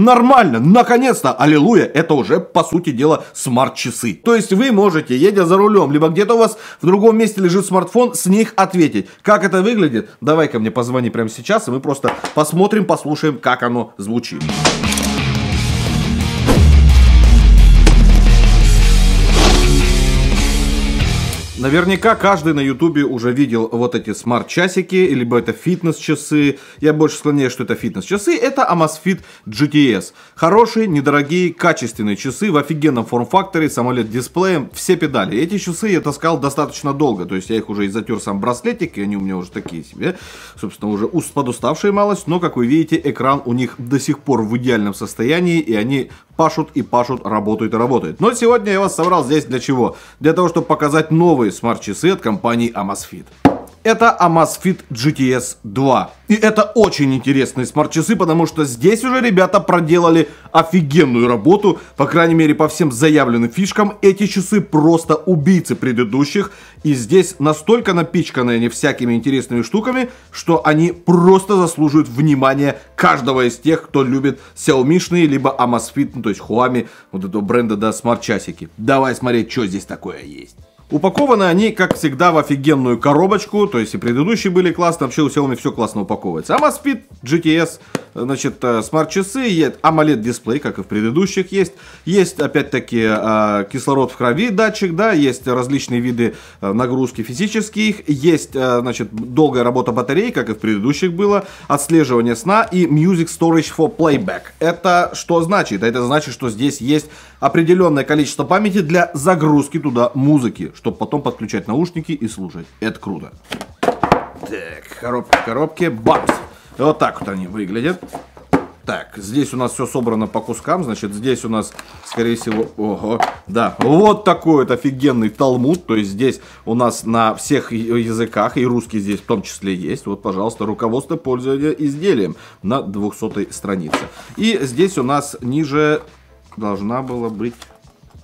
Нормально, наконец-то, аллилуйя, это уже, по сути дела, смарт-часы. То есть вы можете, едя за рулем, либо где-то у вас в другом месте лежит смартфон, с них ответить. Как это выглядит? Давай-ка мне позвони прямо сейчас, и мы просто посмотрим, послушаем, как оно звучит. Наверняка каждый на Ютубе уже видел вот эти смарт-часики, либо это фитнес-часы. Я больше склоняюсь, что это фитнес-часы. Это Amazfit GTS. Хорошие, недорогие, качественные часы в офигенном форм-факторе, самолет дисплеем, все педали. Эти часы я таскал достаточно долго, то есть я их уже и затер сам браслетик, и они у меня уже такие себе. Собственно, уже подуставшие малость, но, как вы видите, экран у них до сих пор в идеальном состоянии, и они пашут и пашут, работают и работают. Но сегодня я вас собрал здесь для чего? Для того, чтобы показать новые смарт-часы от компании Amazfit это Amazfit GTS 2. И это очень интересные смарт-часы, потому что здесь уже ребята проделали офигенную работу. По крайней мере, по всем заявленным фишкам, эти часы просто убийцы предыдущих. И здесь настолько напичканы они всякими интересными штуками, что они просто заслуживают внимания каждого из тех, кто любит xiaomi либо Amazfit, ну то есть Huami, вот этого бренда, да, смарт-часики. Давай смотреть, что здесь такое есть. Упакованы они, как всегда, в офигенную коробочку, то есть и предыдущие были классно, вообще у Xiaomi все классно упаковывается. Amazfit, а GTS, значит, э, смарт-часы, AMOLED-дисплей, как и в предыдущих есть. Есть, опять-таки, э, кислород в крови, датчик, да, есть различные виды э, нагрузки физических, есть, значит, долгая работа батареи, как и в предыдущих было, отслеживание сна и Music Storage for Playback. Это что значит? Это значит, что здесь есть определенное количество памяти для загрузки туда музыки, чтобы потом подключать наушники и слушать. Это круто. Так, коробки в бамс. вот так вот они выглядят. Так, здесь у нас все собрано по кускам, значит, здесь у нас, скорее всего, ого, да, вот такой вот офигенный талмуд, то есть здесь у нас на всех языках, и русский здесь в том числе есть, вот, пожалуйста, руководство пользования изделием на 200 странице. И здесь у нас ниже должна была быть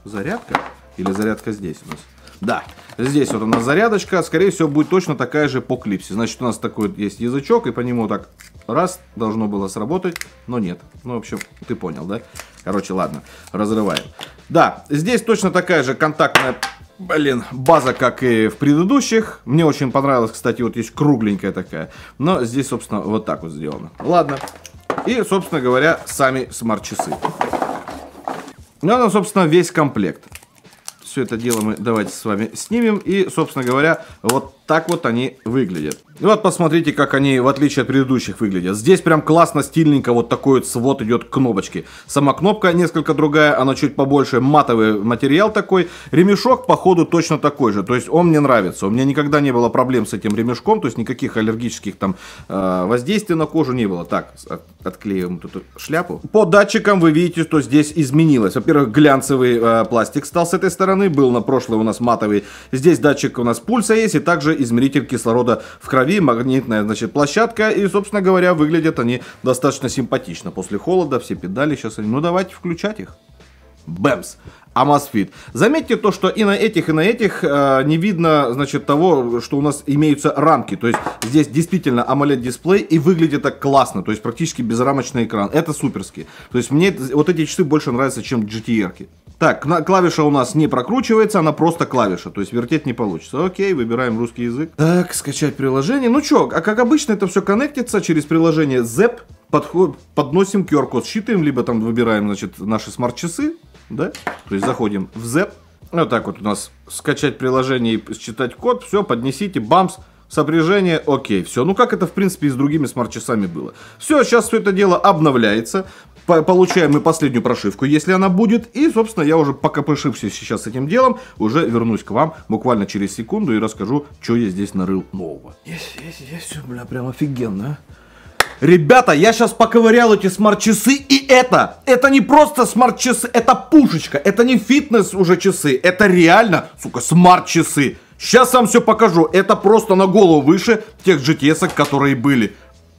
зарядка, или зарядка здесь у нас? Да, здесь вот у нас зарядочка, скорее всего, будет точно такая же по клипсе. Значит, у нас такой есть язычок, и по нему так раз должно было сработать, но нет. Ну, в общем, ты понял, да? Короче, ладно, разрываем. Да, здесь точно такая же контактная Блин, база, как и в предыдущих. Мне очень понравилось, кстати, вот есть кругленькая такая. Но здесь, собственно, вот так вот сделано. Ладно. И, собственно говоря, сами смарт-часы. Ну, это, а, собственно, весь комплект. Все это дело мы давайте с вами снимем. И, собственно говоря, вот так вот они выглядят. И ну вот посмотрите, как они, в отличие от предыдущих, выглядят. Здесь прям классно, стильненько, вот такой вот свод идет кнопочки. Сама кнопка несколько другая, она чуть побольше, матовый материал такой. Ремешок, походу, точно такой же, то есть он мне нравится. У меня никогда не было проблем с этим ремешком, то есть никаких аллергических там э, воздействий на кожу не было. Так, от, отклеиваем эту шляпу. По датчикам вы видите, что здесь изменилось. Во-первых, глянцевый э, пластик стал с этой стороны, был на прошлой у нас матовый. Здесь датчик у нас пульса есть, и также измеритель кислорода в крови, магнитная, значит, площадка. И, собственно говоря, выглядят они достаточно симпатично. После холода все педали сейчас... они Ну, давайте включать их. Бэмс. Amazfit. Заметьте то, что и на этих, и на этих э, не видно, значит, того, что у нас имеются рамки. То есть здесь действительно AMOLED-дисплей и выглядит так классно. То есть практически безрамочный экран. Это суперски. То есть мне вот эти часы больше нравятся, чем GTR-ки. Так, клавиша у нас не прокручивается, она просто клавиша, то есть вертеть не получится. Окей, выбираем русский язык. Так, скачать приложение. Ну чё, а как обычно это все коннектится через приложение ZEP, подход, подносим QR-код, считаем, либо там выбираем, значит, наши смарт-часы, да? То есть заходим в ZEP, вот так вот у нас скачать приложение и считать код, все, поднесите, бамс, сопряжение, окей, все. Ну как это в принципе и с другими смарт-часами было. Все, сейчас все это дело обновляется, получаем мы последнюю прошивку, если она будет, и, собственно, я уже пока покопышившись сейчас с этим делом, уже вернусь к вам буквально через секунду и расскажу, что я здесь нарыл нового. Есть, есть, есть, бля, прям офигенно, а. Ребята, я сейчас поковырял эти смарт-часы, и это, это не просто смарт-часы, это пушечка, это не фитнес уже часы, это реально, сука, смарт-часы. Сейчас вам все покажу, это просто на голову выше тех GTS, которые были.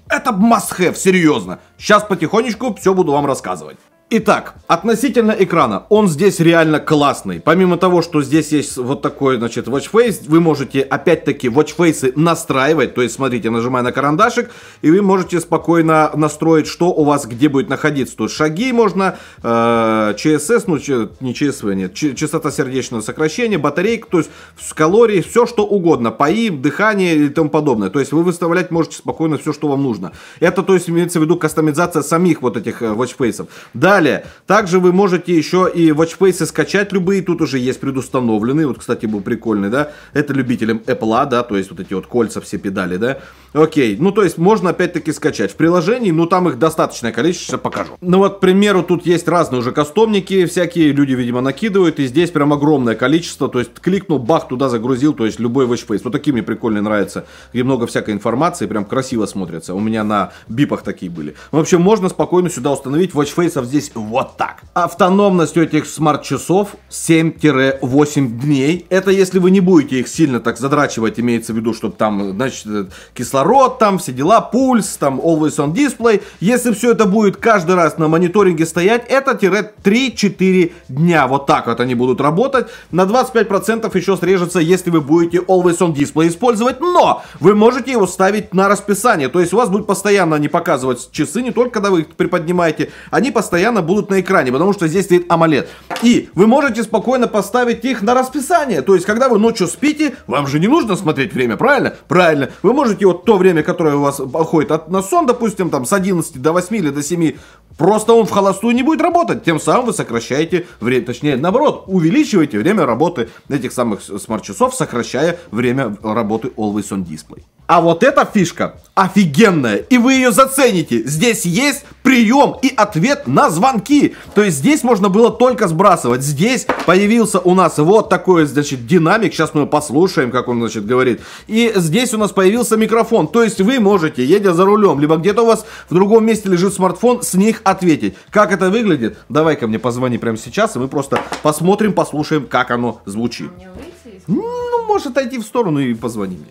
Это must have, серьезно. Сейчас потихонечку все буду вам рассказывать. Итак, относительно экрана, он здесь реально классный. Помимо того, что здесь есть вот такой, значит, watch face, вы можете, опять-таки, watch watchface настраивать. То есть, смотрите, нажимая на карандашик, и вы можете спокойно настроить, что у вас где будет находиться. То есть, шаги можно, э, ну, ч, не CSV, нет, ч, частота сердечного сокращения, батарейка, то есть, калории, все что угодно, паи, дыхание и тому подобное. То есть, вы выставлять можете спокойно все, что вам нужно. Это, то есть, имеется в виду кастомизация самих вот этих э, watchface. Да, Далее, также вы можете еще и Watchface скачать любые, тут уже есть предустановленные, вот, кстати, был прикольный, да, это любителям Apple, да, то есть вот эти вот кольца все педали, да, окей, ну, то есть можно опять-таки скачать в приложении, но ну, там их достаточное количество, покажу. Ну, вот, к примеру, тут есть разные уже кастомники, всякие люди, видимо, накидывают, и здесь прям огромное количество, то есть кликнул, бах, туда загрузил, то есть любой Watchface, вот такие мне прикольные нравятся, где много всякой информации, прям красиво смотрятся, у меня на бипах такие были. В общем, можно спокойно сюда установить, Watchface здесь получилось вот так. Автономность у этих смарт-часов 7-8 дней. Это если вы не будете их сильно так задрачивать, имеется в виду, чтобы там, значит, э, кислород, там все дела, пульс, там always on display. Если все это будет каждый раз на мониторинге стоять, это 3-4 дня. Вот так вот они будут работать. На 25% еще срежется, если вы будете always on display использовать, но вы можете его ставить на расписание. То есть у вас будет постоянно они показывать часы, не только когда вы их приподнимаете, они постоянно постоянно будут на экране, потому что здесь стоит AMOLED. И вы можете спокойно поставить их на расписание. То есть, когда вы ночью спите, вам же не нужно смотреть время, правильно? Правильно. Вы можете вот то время, которое у вас уходит от, на сон, допустим, там с 11 до 8 или до 7, просто он в холостую не будет работать. Тем самым вы сокращаете время, точнее, наоборот, увеличиваете время работы этих самых смарт-часов, сокращая время работы Always On Display. А вот эта фишка офигенная, и вы ее зацените. Здесь есть прием и ответ на звонки. То есть здесь можно было только сбрасывать. Здесь появился у нас вот такой, значит, динамик. Сейчас мы послушаем, как он, значит, говорит. И здесь у нас появился микрофон. То есть вы можете, едя за рулем, либо где-то у вас в другом месте лежит смартфон, с них ответить. Как это выглядит? Давай-ка мне позвони прямо сейчас, и мы просто посмотрим, послушаем, как оно звучит. А ну, может отойти в сторону и позвони мне.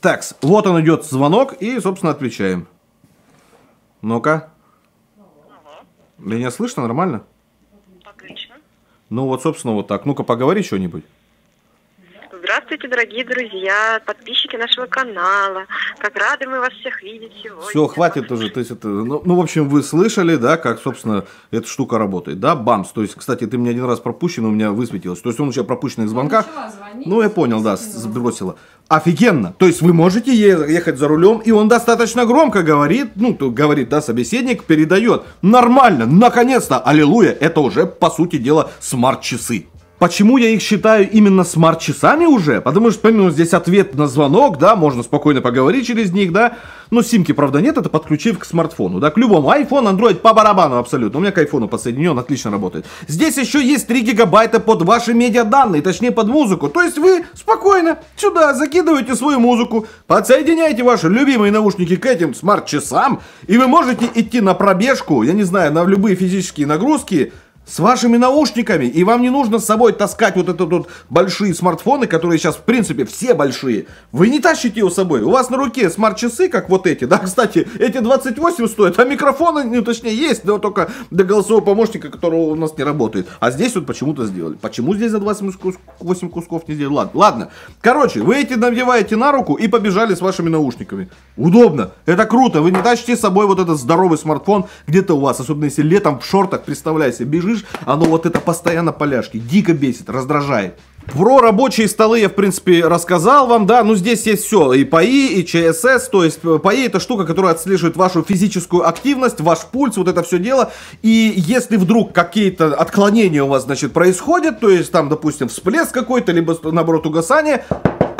Так, вот он идет звонок, и, собственно, отвечаем. Ну-ка. Меня слышно нормально? Отлично. Ну вот, собственно, вот так. Ну-ка, поговори что-нибудь. Здравствуйте, дорогие друзья, подписчики нашего канала. Как рады мы вас всех видеть сегодня. Все, хватит уже. То есть это, ну, ну, в общем, вы слышали, да, как, собственно, эта штука работает. Да, бамс. То есть, кстати, ты мне один раз пропущен, у меня высветилось. То есть он у тебя пропущен из банка. Ну, я понял, да, сбросила. Офигенно. То есть вы можете ехать за рулем, и он достаточно громко говорит, ну, говорит, да, собеседник, передает. Нормально, наконец-то, аллилуйя, это уже, по сути дела, смарт-часы. Почему я их считаю именно смарт-часами уже? Потому что, помимо здесь ответ на звонок, да, можно спокойно поговорить через них, да. Но симки, правда, нет, это подключив к смартфону, да, к любому. iPhone, Android по барабану абсолютно. У меня к iPhone подсоединен, отлично работает. Здесь еще есть 3 гигабайта под ваши медиаданные, точнее под музыку. То есть вы спокойно сюда закидываете свою музыку, подсоединяете ваши любимые наушники к этим смарт-часам, и вы можете идти на пробежку, я не знаю, на любые физические нагрузки, с вашими наушниками, и вам не нужно с собой таскать вот этот вот большие смартфоны, которые сейчас, в принципе, все большие. Вы не тащите его с собой. У вас на руке смарт-часы, как вот эти, да, кстати, эти 28 стоят, а микрофоны, ну, точнее, есть, но только для голосового помощника, которого у нас не работает. А здесь вот почему-то сделали. Почему здесь за 28 кусков не сделали? Ладно, ладно. Короче, вы эти надеваете на руку и побежали с вашими наушниками. Удобно. Это круто. Вы не тащите с собой вот этот здоровый смартфон где-то у вас, особенно если летом в шортах, представляете, бежите жиж, оно вот это постоянно поляшки, дико бесит, раздражает. Про рабочие столы я, в принципе, рассказал вам, да, ну здесь есть все, и ПАИ, и ЧСС, то есть ПАИ это штука, которая отслеживает вашу физическую активность, ваш пульс, вот это все дело, и если вдруг какие-то отклонения у вас, значит, происходят, то есть там, допустим, всплеск какой-то, либо, наоборот, угасание,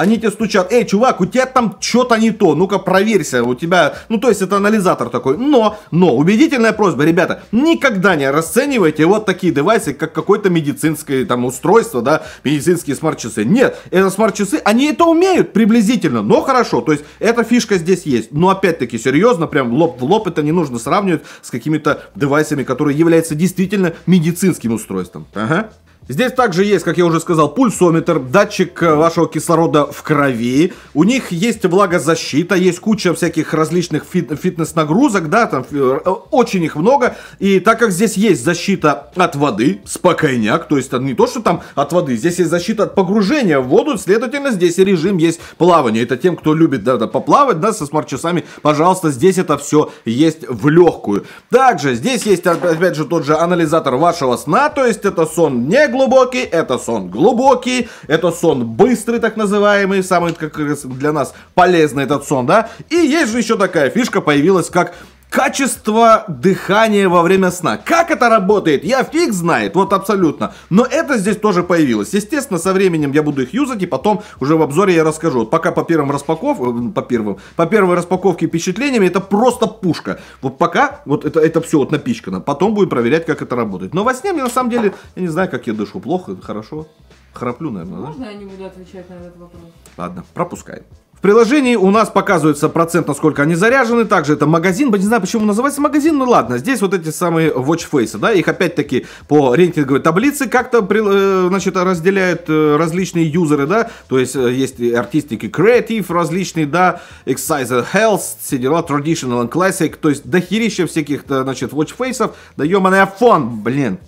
они тебе стучат, эй, чувак, у тебя там что-то не то, ну-ка проверься, у тебя, ну то есть это анализатор такой, но, но, убедительная просьба, ребята, никогда не расценивайте вот такие девайсы, как какое-то медицинское там устройство, да, медицинские смарт-часы. Нет, это смарт-часы, они это умеют приблизительно, но хорошо, то есть эта фишка здесь есть, но опять-таки серьезно, прям лоб в лоб это не нужно сравнивать с какими-то девайсами, которые являются действительно медицинским устройством. Ага. Здесь также есть, как я уже сказал, пульсометр, датчик э, вашего кислорода в крови. У них есть влагозащита, есть куча всяких различных фит- фитнес-нагрузок, да, там э, очень их много. И так как здесь есть защита от воды, спокойняк, то есть а, не то, что там от воды, здесь есть защита от погружения в воду, следовательно, здесь и режим есть плавание. Это тем, кто любит да, да, поплавать, да, со смарт-часами, пожалуйста, здесь это все есть в легкую. Также здесь есть, а, опять же, тот же анализатор вашего сна, то есть это сон не глубокий, глубокий, это сон глубокий, это сон быстрый, так называемый, самый как для нас полезный этот сон, да. И есть же еще такая фишка появилась, как Качество дыхания во время сна. Как это работает, я фиг знает, вот абсолютно. Но это здесь тоже появилось. Естественно, со временем я буду их юзать, и потом уже в обзоре я расскажу. Вот пока по первым распаковкам, э, по первым, по первой распаковке впечатлениями это просто пушка. Вот пока вот это, это все вот напичкано. Потом будем проверять, как это работает. Но во сне мне на самом деле, я не знаю, как я дышу. Плохо, хорошо. Храплю, наверное, Можно да? Можно я не буду отвечать на этот вопрос? Ладно, пропускаем. В приложении у нас показывается процент, насколько они заряжены. Также это магазин. Не знаю, почему называется магазин, но ладно. Здесь вот эти самые watch watchface, да, их опять-таки по рейтинговой таблице как-то, э, значит, разделяют э, различные юзеры, да. То есть э, есть артистики Creative различные, да, Exercise Health, все дела, Traditional and Classic. То есть дохерища всяких, значит, watch watchface'ов. Да ё фон, блин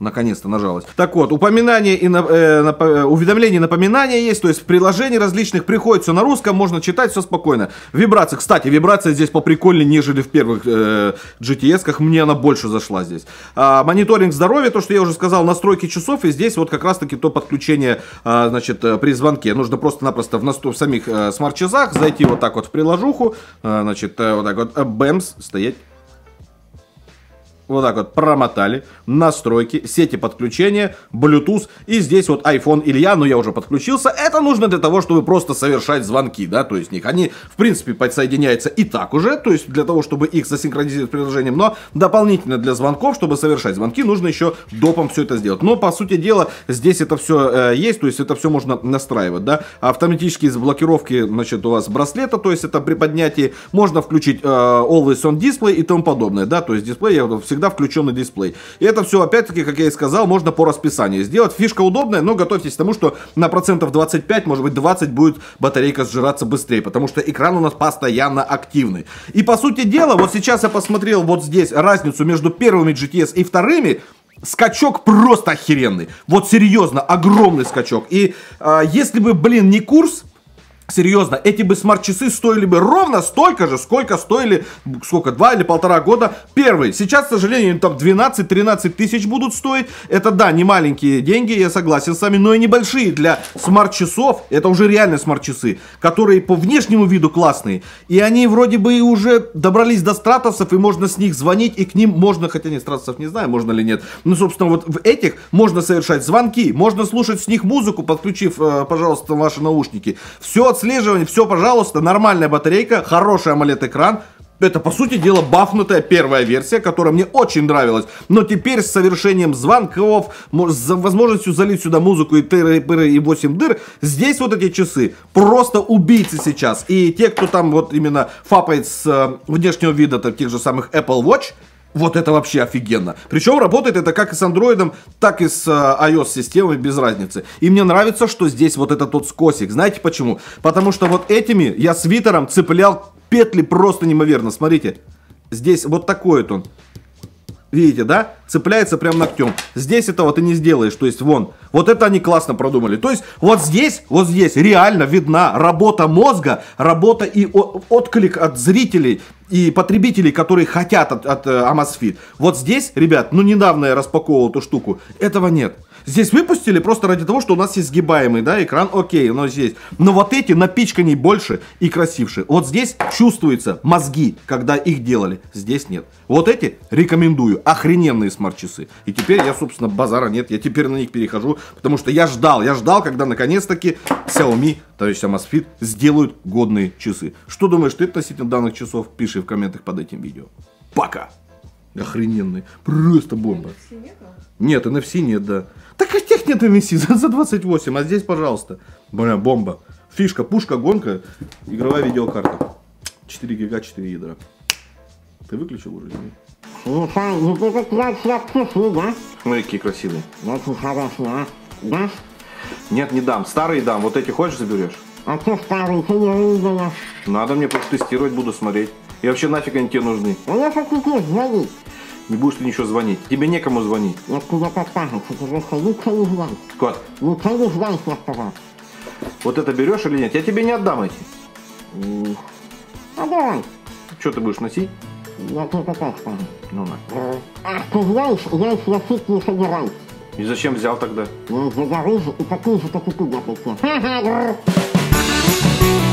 наконец-то нажалось. Так вот, упоминание и на, э, нап, э, уведомление и есть, то есть в приложении различных приходит все на русском, можно читать все спокойно. Вибрация, кстати, вибрация здесь поприкольнее, нежели в первых э, GTS-ках, мне она больше зашла здесь. А, мониторинг здоровья, то, что я уже сказал, настройки часов, и здесь вот как раз-таки то подключение, а, значит, э, при звонке. Нужно просто-напросто в, в самих э, смарт-часах зайти вот так вот в приложуху, а, значит, вот так вот, бэмс, стоять, вот так вот промотали, настройки, сети подключения, Bluetooth, и здесь вот iPhone Илья, но ну, я уже подключился. Это нужно для того, чтобы просто совершать звонки, да, то есть них. Они, в принципе, подсоединяются и так уже, то есть для того, чтобы их засинхронизировать с приложением, но дополнительно для звонков, чтобы совершать звонки, нужно еще допом все это сделать. Но, по сути дела, здесь это все э, есть, то есть это все можно настраивать, да. Автоматические заблокировки, значит, у вас браслета, то есть это при поднятии можно включить э, Always On Display и тому подобное, да, то есть дисплей я всегда всегда включенный дисплей. И это все, опять-таки, как я и сказал, можно по расписанию сделать. Фишка удобная, но готовьтесь к тому, что на процентов 25, может быть 20 будет батарейка сжираться быстрее, потому что экран у нас постоянно активный. И по сути дела, вот сейчас я посмотрел вот здесь разницу между первыми GTS и вторыми, скачок просто охеренный. Вот серьезно, огромный скачок. И э, если бы, блин, не курс, Серьезно, эти бы смарт-часы стоили бы ровно столько же, сколько стоили, сколько, два или полтора года первый. Сейчас, к сожалению, там 12-13 тысяч будут стоить. Это, да, не маленькие деньги, я согласен с вами, но и небольшие для смарт-часов. Это уже реально смарт-часы, которые по внешнему виду классные. И они вроде бы и уже добрались до стратосов, и можно с них звонить, и к ним можно, хотя не стратосов не знаю, можно ли нет. Ну, собственно, вот в этих можно совершать звонки, можно слушать с них музыку, подключив, э, пожалуйста, ваши наушники. Все отслеживание, все, пожалуйста, нормальная батарейка, хороший AMOLED-экран, это, по сути дела, бафнутая первая версия, которая мне очень нравилась. Но теперь с совершением звонков, с возможностью залить сюда музыку и тыры, пыры и 8 дыр, здесь вот эти часы просто убийцы сейчас. И те, кто там вот именно фапает с э, внешнего вида там, тех же самых Apple Watch, вот это вообще офигенно. Причем работает это как и с андроидом, так и с э, iOS-системой, без разницы. И мне нравится, что здесь вот этот тот скосик. Знаете почему? Потому что вот этими я свитером цеплял петли просто неимоверно. Смотрите, здесь вот такой вот он. Видите, да? Цепляется прям ногтем. Здесь этого ты не сделаешь, то есть вон. Вот это они классно продумали. То есть вот здесь, вот здесь реально видна работа мозга, работа и отклик от зрителей и потребителей, которые хотят от, от э, Amazfit. Вот здесь, ребят, ну недавно я распаковывал эту штуку, этого нет. Здесь выпустили просто ради того, что у нас есть сгибаемый, да, экран, окей, у нас здесь. Но вот эти напичканей больше и красивше. Вот здесь чувствуются мозги, когда их делали. Здесь нет. Вот эти рекомендую. Охрененные смарт-часы. И теперь я, собственно, базара нет. Я теперь на них перехожу, потому что я ждал. Я ждал, когда наконец-таки Xiaomi, то есть Amazfit, сделают годные часы. Что думаешь ты относительно данных часов? Пиши в комментах под этим видео. Пока! Охрененные. Просто бомба. NFC нет, NFC нет, да. Так и тех нет MSI за, за 28, а здесь, пожалуйста. Бля, бомба. Фишка, пушка, гонка, игровая видеокарта. 4 гига, 4 ядра. Ты выключил уже? Ну, какие красивые. Нет, не дам. Старые дам. Вот эти хочешь, заберешь? А что старые? Ты не Надо мне просто тестировать, буду смотреть. И вообще нафиг они тебе нужны? А я хочу тебе звонить. Не будешь ты ничего звонить. Тебе некому звонить. Я тебе не звонить. Кот. Вот это берешь или нет? Я тебе не отдам эти. Ну, а Что ты будешь носить? Я тебе потом Ну на. Э, а ты знаешь, я их носить не собираюсь. И зачем взял тогда? Ну, загорюсь и такие же, как и ты, я хочу.